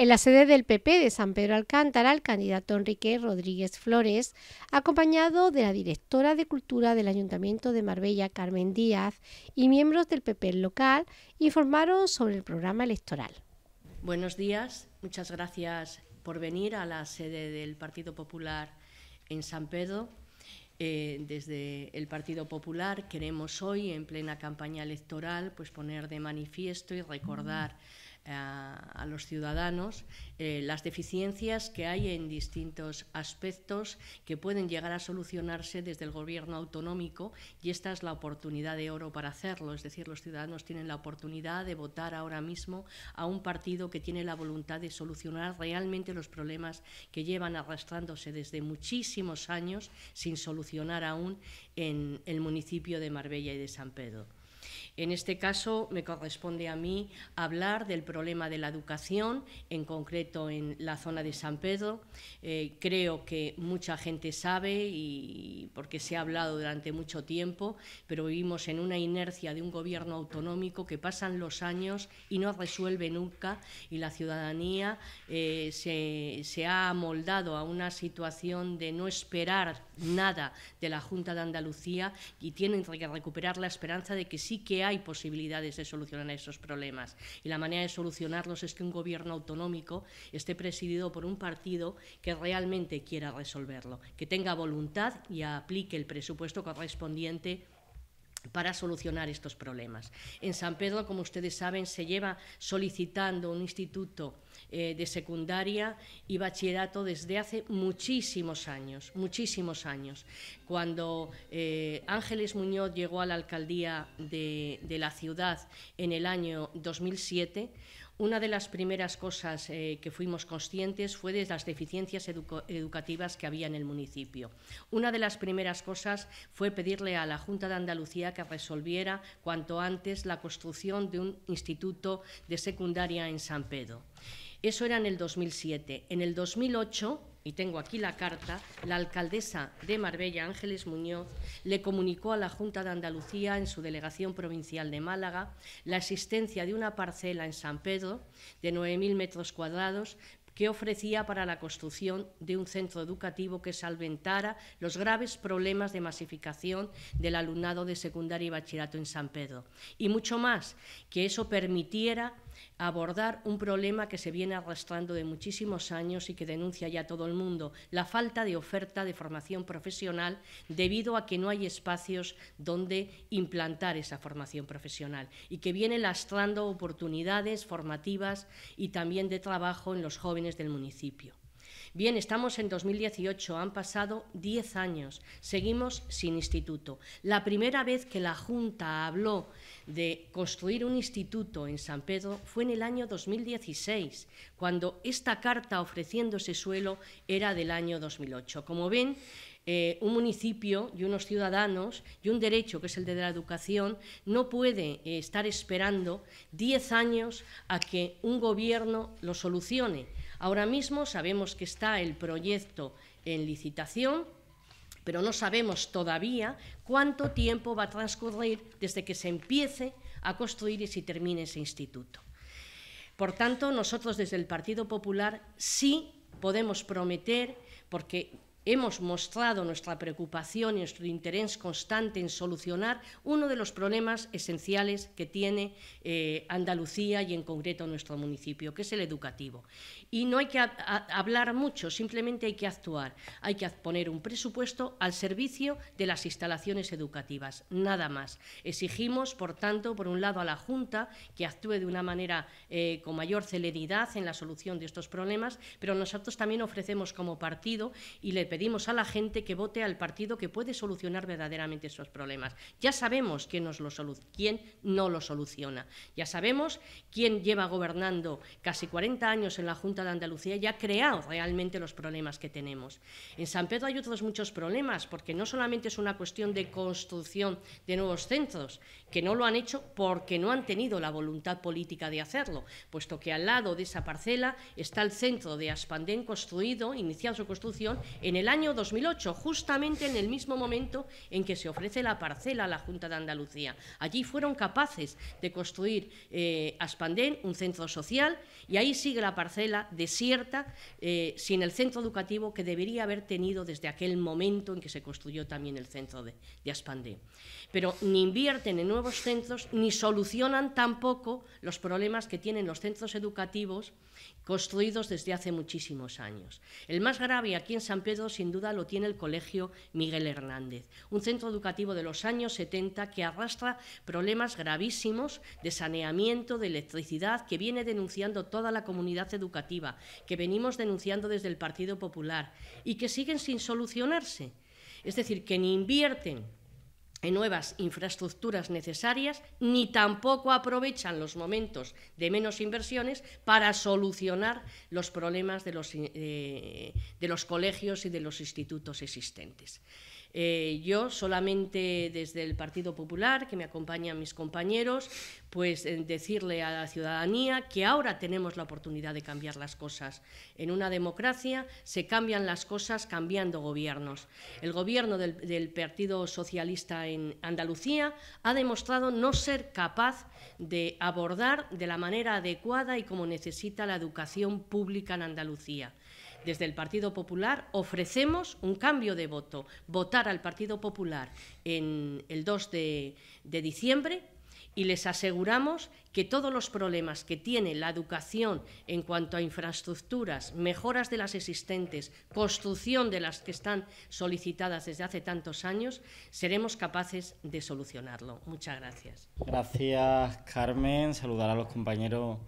En la sede del PP de San Pedro Alcántara, el candidato Enrique Rodríguez Flores, acompañado de la directora de Cultura del Ayuntamiento de Marbella, Carmen Díaz, y miembros del PP local, informaron sobre el programa electoral. Buenos días, muchas gracias por venir a la sede del Partido Popular en San Pedro. Eh, desde el Partido Popular queremos hoy, en plena campaña electoral, pues poner de manifiesto y recordar a, los ciudadanos eh, las deficiencias que hay en distintos aspectos que pueden llegar a solucionarse desde el gobierno autonómico y esta es la oportunidad de oro para hacerlo. Es decir, los ciudadanos tienen la oportunidad de votar ahora mismo a un partido que tiene la voluntad de solucionar realmente los problemas que llevan arrastrándose desde muchísimos años sin solucionar aún en el municipio de Marbella y de San Pedro. En este caso, me corresponde a mí hablar del problema de la educación, en concreto en la zona de San Pedro. Eh, creo que mucha gente sabe, y porque se ha hablado durante mucho tiempo, pero vivimos en una inercia de un gobierno autonómico que pasan los años y no resuelve nunca, y la ciudadanía eh, se, se ha amoldado a una situación de no esperar nada de la Junta de Andalucía y tiene que recuperar la esperanza de que sí que hay posibilidades de solucionar esos problemas. Y la manera de solucionarlos es que un gobierno autonómico esté presidido por un partido que realmente quiera resolverlo, que tenga voluntad y aplique el presupuesto correspondiente para solucionar estos problemas. En San Pedro, como ustedes saben, se lleva solicitando un instituto eh, de secundaria y bachillerato desde hace muchísimos años, muchísimos años. Cuando eh, Ángeles Muñoz llegó a la alcaldía de la ciudad en el año 2007, una de las primeras cosas eh, que fuimos conscientes fue de las deficiencias educativas que había en el municipio. Una de las primeras cosas fue pedirle a la Junta de Andalucía que resolviera cuanto antes la construcción de un instituto de secundaria en San Pedro. Eso era en el 2007. En el 2008 y tengo aquí la carta, la alcaldesa de Marbella, Ángeles Muñoz, le comunicó a la Junta de Andalucía, en su delegación provincial de Málaga, la existencia de una parcela en San Pedro de 9.000 metros cuadrados que ofrecía para la construcción de un centro educativo que salventara los graves problemas de masificación del alumnado de secundaria y bachillerato en San Pedro. Y mucho más, que eso permitiera abordar un problema que se viene arrastrando de muchísimos años y que denuncia ya todo el mundo, la falta de oferta de formación profesional debido a que no hay espacios donde implantar esa formación profesional y que viene lastrando oportunidades formativas y también de trabajo en los jóvenes del municipio. Bien, estamos en 2018, han pasado 10 años, seguimos sin instituto. La primera vez que la Junta habló de construir un instituto en San Pedro fue en el año 2016, cuando esta carta ofreciendo ese suelo era del año 2008. Como ven, eh, un municipio y unos ciudadanos y un derecho que es el de la educación no puede eh, estar esperando 10 años a que un gobierno lo solucione. Ahora mismo sabemos que está el proyecto en licitación, pero no sabemos todavía cuánto tiempo va a transcurrir desde que se empiece a construir y se termine ese instituto. Por tanto, nosotros desde el Partido Popular sí podemos prometer, porque Hemos mostrado nuestra preocupación y nuestro interés constante en solucionar uno de los problemas esenciales que tiene eh, Andalucía y en concreto nuestro municipio, que es el educativo. Y no hay que hablar mucho, simplemente hay que actuar. Hay que poner un presupuesto al servicio de las instalaciones educativas, nada más. Exigimos, por tanto, por un lado a la Junta que actúe de una manera eh, con mayor celeridad en la solución de estos problemas, pero nosotros también ofrecemos como partido y le pedimos a la gente que vote al partido que puede solucionar verdaderamente esos problemas. Ya sabemos quién, no lo soluciona. Ya sabemos quién lleva gobernando casi 40 años en la Junta de Andalucía y ha creado realmente los problemas que tenemos. En San Pedro hay otros muchos problemas, porque no solamente es una cuestión de construcción de nuevos centros, que no lo han hecho porque no han tenido la voluntad política de hacerlo, puesto que al lado de esa parcela está el centro de Aspandén construido, iniciado su construcción en el el año 2008, justamente en el mismo momento en que se ofrece la parcela a la Junta de Andalucía. Allí fueron capaces de construir eh, Aspandén, un centro social, y ahí sigue la parcela desierta, eh, sin el centro educativo que debería haber tenido desde aquel momento en que se construyó también el centro de, de Aspandén. Pero ni invierten en nuevos centros, ni solucionan tampoco los problemas que tienen los centros educativos construidos desde hace muchísimos años. El más grave aquí en San Pedro, sin duda, lo tiene el Colegio Miguel Hernández, un centro educativo de los años 70 que arrastra problemas gravísimos de saneamiento, de electricidad, que viene denunciando toda la comunidad educativa, que venimos denunciando desde el Partido Popular y que siguen sin solucionarse. Es decir, que ni invierten en nuevas infraestructuras necesarias, ni tampoco aprovechan los momentos de menos inversiones para solucionar los problemas de los, eh, de los colegios y de los institutos existentes. Eh, yo solamente desde el Partido Popular, que me acompañan mis compañeros, pues eh, decirle a la ciudadanía que ahora tenemos la oportunidad de cambiar las cosas. En una democracia se cambian las cosas cambiando gobiernos. El gobierno del Partido Socialista en Andalucía ha demostrado no ser capaz de abordar de la manera adecuada y como necesita la educación pública en Andalucía desde el Partido Popular ofrecemos un cambio de voto, votar al Partido Popular en el 2 de, diciembre y les aseguramos que todos los problemas que tiene la educación en cuanto a infraestructuras, mejoras de las existentes, construcción de las que están solicitadas desde hace tantos años, seremos capaces de solucionarlo. Muchas gracias. Gracias, Carmen. Saludar a los compañeros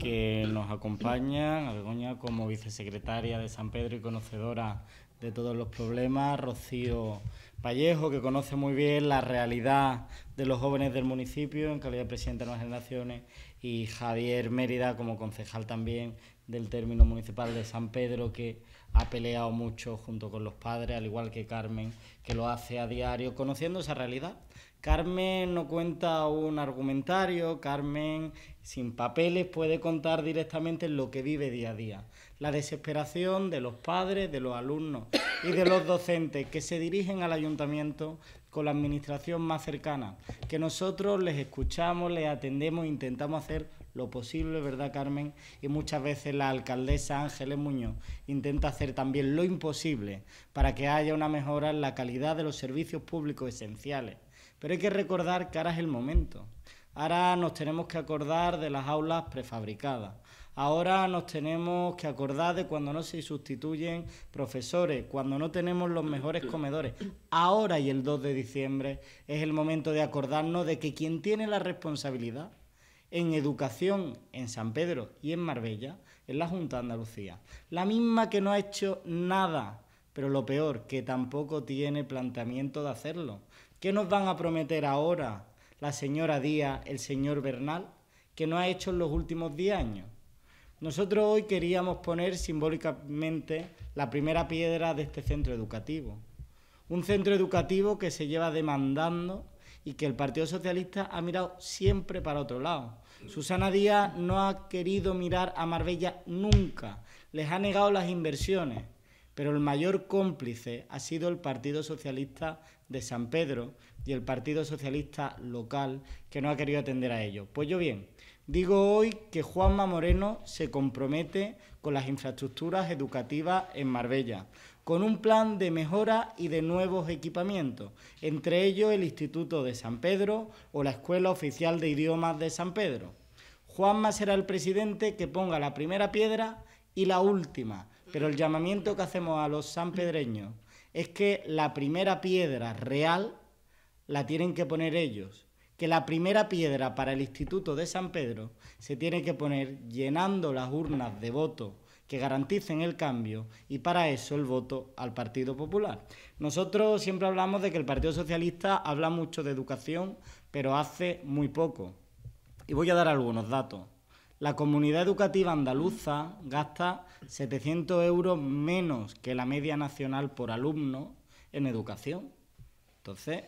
que nos acompaña a como vicesecretaria de San Pedro y conocedora de todos los problemas, Rocío Vallejo, que conoce muy bien la realidad de los jóvenes del municipio en calidad de presidente de las Generaciones, y Javier Mérida como concejal también del término municipal de San Pedro, que ha peleado mucho junto con los padres, al igual que Carmen, que lo hace a diario, conociendo esa realidad Carmen no cuenta un argumentario, Carmen sin papeles puede contar directamente lo que vive día a día. La desesperación de los padres, de los alumnos y de los docentes que se dirigen al ayuntamiento con la administración más cercana, que nosotros les escuchamos, les atendemos, intentamos hacer lo posible, ¿verdad, Carmen? Y muchas veces la alcaldesa Ángeles Muñoz intenta hacer también lo imposible para que haya una mejora en la calidad de los servicios públicos esenciales pero hay que recordar que ahora es el momento. Ahora nos tenemos que acordar de las aulas prefabricadas. Ahora nos tenemos que acordar de cuando no se sustituyen profesores, cuando no tenemos los mejores comedores. Ahora y el 2 de diciembre es el momento de acordarnos de que quien tiene la responsabilidad en educación en San Pedro y en Marbella es la Junta de Andalucía. La misma que no ha hecho nada, pero lo peor, que tampoco tiene planteamiento de hacerlo. ¿Qué nos van a prometer ahora la señora Díaz, el señor Bernal, que no ha hecho en los últimos 10 años? Nosotros hoy queríamos poner simbólicamente la primera piedra de este centro educativo. Un centro educativo que se lleva demandando y que el Partido Socialista ha mirado siempre para otro lado. Susana Díaz no ha querido mirar a Marbella nunca. Les ha negado las inversiones pero el mayor cómplice ha sido el Partido Socialista de San Pedro y el Partido Socialista local que no ha querido atender a ello. Pues yo bien, digo hoy que Juanma Moreno se compromete con las infraestructuras educativas en Marbella, con un plan de mejora y de nuevos equipamientos, entre ellos el Instituto de San Pedro o la Escuela Oficial de Idiomas de San Pedro. Juanma será el presidente que ponga la primera piedra y la última, pero el llamamiento que hacemos a los sanpedreños es que la primera piedra real la tienen que poner ellos. Que la primera piedra para el Instituto de San Pedro se tiene que poner llenando las urnas de voto que garanticen el cambio y para eso el voto al Partido Popular. Nosotros siempre hablamos de que el Partido Socialista habla mucho de educación, pero hace muy poco. Y voy a dar algunos datos. La comunidad educativa andaluza gasta 700 euros menos que la media nacional por alumno en educación. Entonces,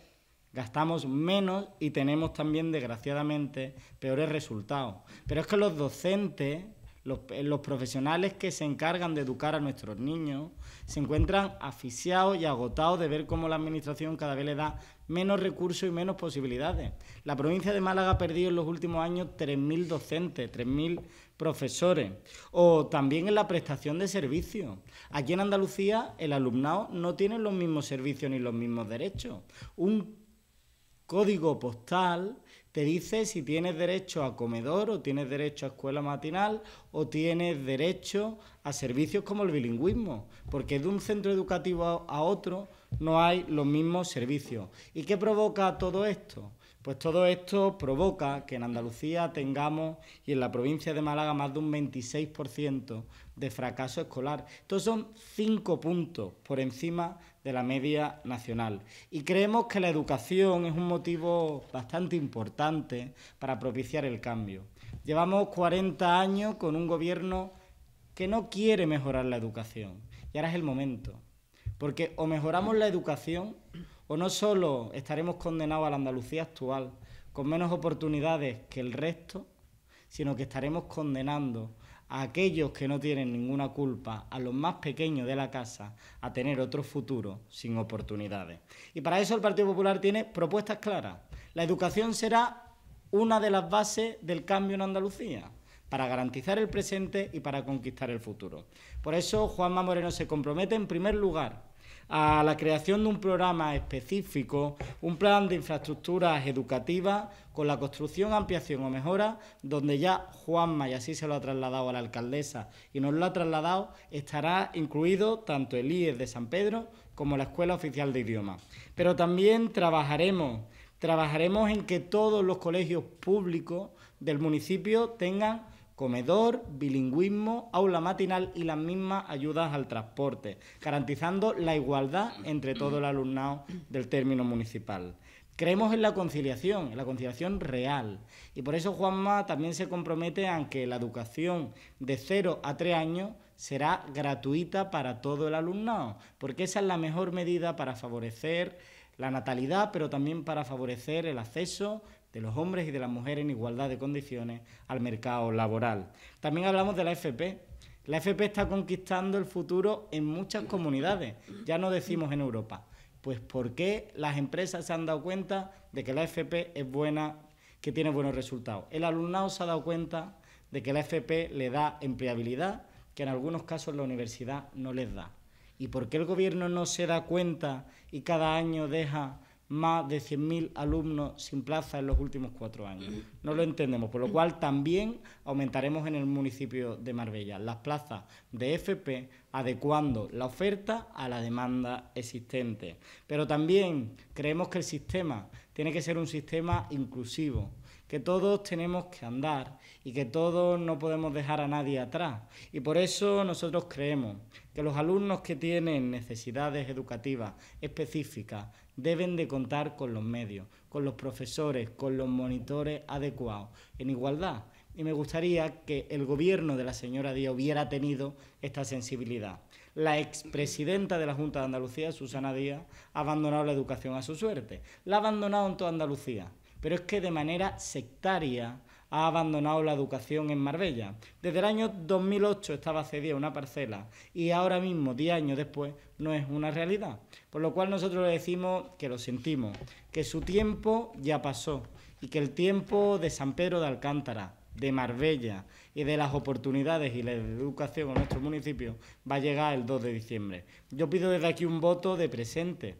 gastamos menos y tenemos también, desgraciadamente, peores resultados. Pero es que los docentes eh, los, profesionales que se encargan de educar a nuestros niños se encuentran asfixiados y agotados de ver cómo la Administración cada vez le da menos recursos y menos posibilidades. La provincia de Málaga ha perdido en los últimos años 3.000 docentes, 3.000 profesores, o también en la prestación de servicios. Aquí en Andalucía el alumnado no tiene los mismos servicios ni los mismos derechos. Un código postal te dice si tienes derecho a comedor o tienes derecho a escuela matinal o tienes derecho a servicios como el bilingüismo, porque de un centro educativo a otro no hay los mismos servicios. ¿Y qué provoca todo esto? Pues todo esto provoca que en Andalucía tengamos y en la provincia de Málaga más de un 26% de fracaso escolar. Estos son cinco puntos por encima de la media nacional. Y creemos que la educación es un motivo bastante importante para propiciar el cambio. Llevamos 40 años con un gobierno que no quiere mejorar la educación. Y ahora es el momento. Porque o mejoramos la educación o pues no solo estaremos condenados a la Andalucía actual, con menos oportunidades que el resto, sino que estaremos condenando a aquellos que no tienen ninguna culpa, a los más pequeños de la casa, a tener otro futuro sin oportunidades. Y para eso el Partido Popular tiene propuestas claras. La educación será una de las bases del cambio en Andalucía para garantizar el presente y para conquistar el futuro. Por eso Juanma Moreno se compromete en primer lugar a la creación de un programa específico, un plan de infraestructuras educativas con la construcción, ampliación o mejora, donde ya Juan y así se lo ha trasladado a la alcaldesa y nos lo ha trasladado, estará incluido tanto el IES de San Pedro como la Escuela Oficial de Idiomas. Pero también trabajaremos, trabajaremos en que todos los colegios públicos del municipio tengan comedor, bilingüismo, aula matinal y las mismas ayudas al transporte, garantizando la igualdad entre todo el alumnado del término municipal. Creemos en la conciliación, en la conciliación real. Y por eso Juanma también se compromete a que la educación de 0 a 3 años será gratuita para todo el alumnado, porque esa es la mejor medida para favorecer la natalidad, pero también para favorecer el acceso, de los hombres y de las mujeres en igualdad de condiciones al mercado laboral. También hablamos de la FP. La FP está conquistando el futuro en muchas comunidades, ya no decimos en Europa. Pues ¿por qué las empresas se han dado cuenta de que la FP es buena, que tiene buenos resultados? El alumnado se ha dado cuenta de que la FP le da empleabilidad que en algunos casos la universidad no les da. ¿Y por qué el gobierno no se da cuenta y cada año deja más de 100.000 alumnos sin plaza en los últimos cuatro años. No lo entendemos, por lo cual también aumentaremos en el municipio de Marbella las plazas de FP, adecuando la oferta a la demanda existente. Pero también creemos que el sistema tiene que ser un sistema inclusivo, que todos tenemos que andar y que todos no podemos dejar a nadie atrás. Y por eso nosotros creemos que los alumnos que tienen necesidades educativas específicas deben de contar con los medios, con los profesores, con los monitores adecuados, en igualdad. Y me gustaría que el gobierno de la señora Díaz hubiera tenido esta sensibilidad. La expresidenta de la Junta de Andalucía, Susana Díaz, ha abandonado la educación a su suerte. La ha abandonado en toda Andalucía pero es que de manera sectaria ha abandonado la educación en Marbella. Desde el año 2008 estaba cedida una parcela y ahora mismo, 10 años después, no es una realidad. Por lo cual nosotros le decimos que lo sentimos, que su tiempo ya pasó y que el tiempo de San Pedro de Alcántara, de Marbella y de las oportunidades y la educación en nuestro municipio va a llegar el 2 de diciembre. Yo pido desde aquí un voto de presente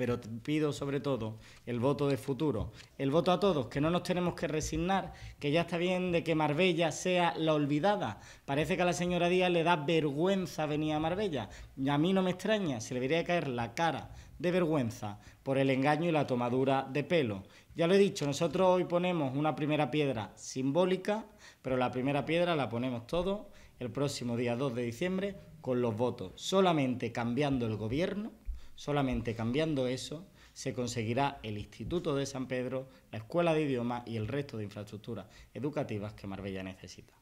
pero pido sobre todo el voto de futuro, el voto a todos, que no nos tenemos que resignar, que ya está bien de que Marbella sea la olvidada. Parece que a la señora Díaz le da vergüenza venir a Marbella. Y a mí no me extraña, se le debería caer la cara de vergüenza por el engaño y la tomadura de pelo. Ya lo he dicho, nosotros hoy ponemos una primera piedra simbólica, pero la primera piedra la ponemos todos el próximo día 2 de diciembre con los votos, solamente cambiando el gobierno Solamente cambiando eso se conseguirá el Instituto de San Pedro, la Escuela de Idiomas y el resto de infraestructuras educativas que Marbella necesita.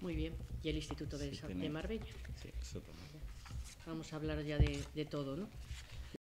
Muy bien, y el Instituto de, Marbella. Vamos a hablar ya de todo, ¿no?